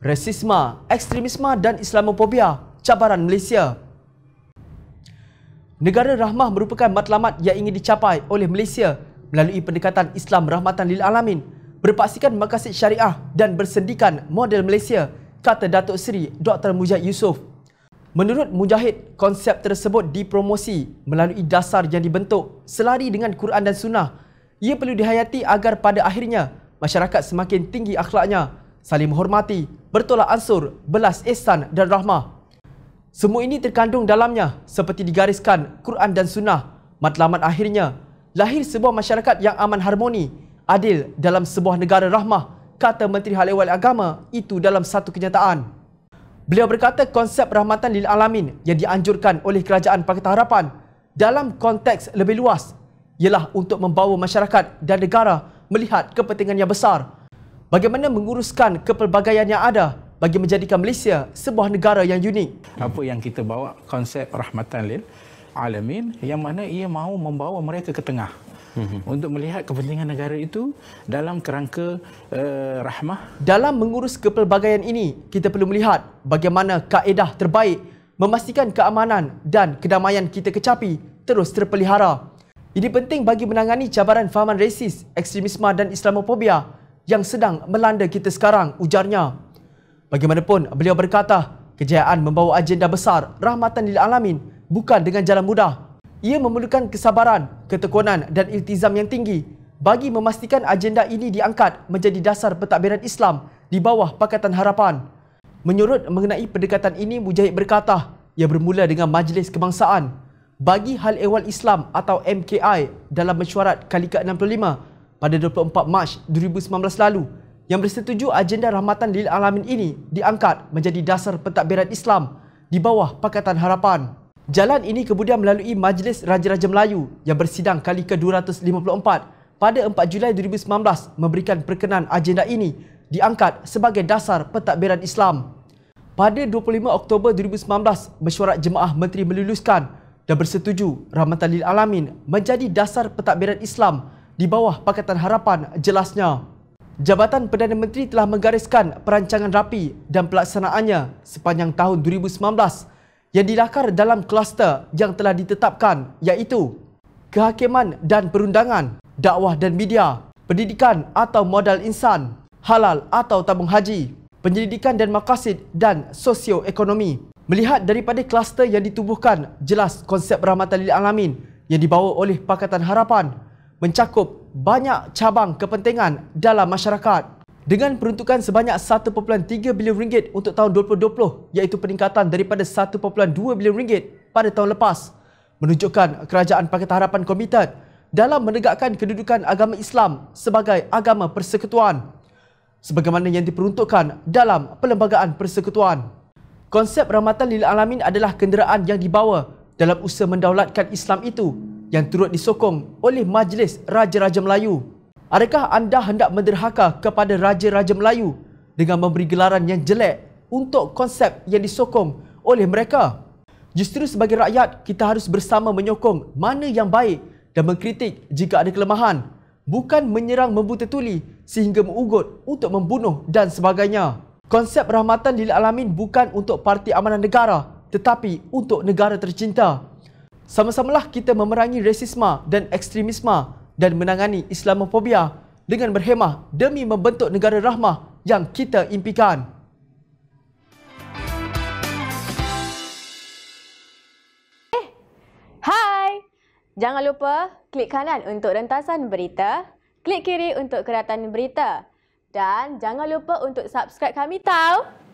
Rasisme, ekstremisma dan Islamophobia, cabaran Malaysia. Negara rahmah merupakan matlamat yang ingin dicapai oleh Malaysia melalui pendekatan Islam rahmatan lil alamin, berpaksikan makasih syariah dan bersendikan model Malaysia, kata Datuk Seri Dr. Mujahid Yusof. Menurut Mujahid, konsep tersebut dipromosi melalui dasar yang dibentuk selari dengan Quran dan Sunnah. Ia perlu dihayati agar pada akhirnya masyarakat semakin tinggi akhlaknya saling menghormati, bertolak ansur, belas ihsan dan rahmah. Semua ini terkandung dalamnya seperti digariskan Quran dan Sunnah. Matlamat akhirnya, lahir sebuah masyarakat yang aman harmoni, adil dalam sebuah negara rahmah, kata Menteri Hal Ehwal Agama itu dalam satu kenyataan. Beliau berkata konsep rahmatan lil alamin yang dianjurkan oleh Kerajaan Pakatan Harapan dalam konteks lebih luas ialah untuk membawa masyarakat dan negara melihat kepentingan yang besar bagaimana menguruskan kepelbagaian yang ada bagi menjadikan Malaysia sebuah negara yang unik. Apa yang kita bawa konsep rahmatan lil alamin yang mana ia mahu membawa mereka ke tengah mhm. untuk melihat kepentingan negara itu dalam kerangka uh, rahmah. Dalam mengurus kepelbagaian ini, kita perlu melihat bagaimana kaedah terbaik memastikan keamanan dan kedamaian kita kecapi terus terpelihara. Ini penting bagi menangani cabaran fahaman rasis, ekstremisme dan islamofobia yang sedang melanda kita sekarang, ujarnya. Bagaimanapun, beliau berkata, kejayaan membawa agenda besar rahmatan lil alamin bukan dengan jalan mudah. Ia memerlukan kesabaran, ketekunan dan iltizam yang tinggi bagi memastikan agenda ini diangkat menjadi dasar pentadbiran Islam di bawah Pakatan Harapan. Menyurut mengenai pendekatan ini, Mujahid berkata, ia bermula dengan Majlis Kebangsaan bagi Hal Ehwal Islam atau MKI dalam mesyuarat kali ke-65 pada 24 Mac 2019 lalu yang bersetuju agenda rahmatan lil alamin ini diangkat menjadi dasar pentadbiran Islam di bawah Pakatan Harapan. Jalan ini kemudian melalui Majlis Raja-Raja Melayu yang bersidang kali ke-254 pada 4 Julai 2019 memberikan perkenan agenda ini diangkat sebagai dasar pentadbiran Islam. Pada 25 Oktober 2019, mesyuarat jemaah menteri meluluskan dan bersetuju Rahmatan Lil Alamin menjadi dasar pentadbiran Islam di bawah Pakatan Harapan jelasnya. Jabatan Perdana Menteri telah menggariskan perancangan rapi dan pelaksanaannya sepanjang tahun 2019 yang dilakar dalam kluster yang telah ditetapkan iaitu kehakiman dan perundangan, dakwah dan media, pendidikan atau modal insan, halal atau tabung haji, penyelidikan dan makasid dan sosioekonomi. Melihat daripada kluster yang ditubuhkan, jelas konsep rahmatan lil alamin yang dibawa oleh Pakatan Harapan mencakup banyak cabang kepentingan dalam masyarakat. Dengan peruntukan sebanyak 1.3 bilion ringgit untuk tahun 2020 iaitu peningkatan daripada 1.2 bilion ringgit pada tahun lepas menunjukkan kerajaan Pakatan Harapan komited dalam menegakkan kedudukan agama Islam sebagai agama persekutuan sebagaimana yang diperuntukkan dalam Perlembagaan Persekutuan. Konsep Rahmatan Lil Alamin adalah kenderaan yang dibawa dalam usaha mendaulatkan Islam itu yang turut disokong oleh Majlis Raja-Raja Melayu. Adakah anda hendak menderhaka kepada Raja-Raja Melayu dengan memberi gelaran yang jelek untuk konsep yang disokong oleh mereka? Justru sebagai rakyat, kita harus bersama menyokong mana yang baik dan mengkritik jika ada kelemahan. Bukan menyerang membuta tuli sehingga mengugut untuk membunuh dan sebagainya. Konsep rahmatan lil alamin bukan untuk Parti Amanah Negara tetapi untuk negara tercinta sama-samalah kita memerangi rasisme dan ekstremisme dan menangani Islamofobia dengan berhemah demi membentuk negara rahmah yang kita impikan. Hai! Jangan lupa klik kanan untuk rentasan berita, klik kiri untuk keratan berita dan jangan lupa untuk subscribe kami tau.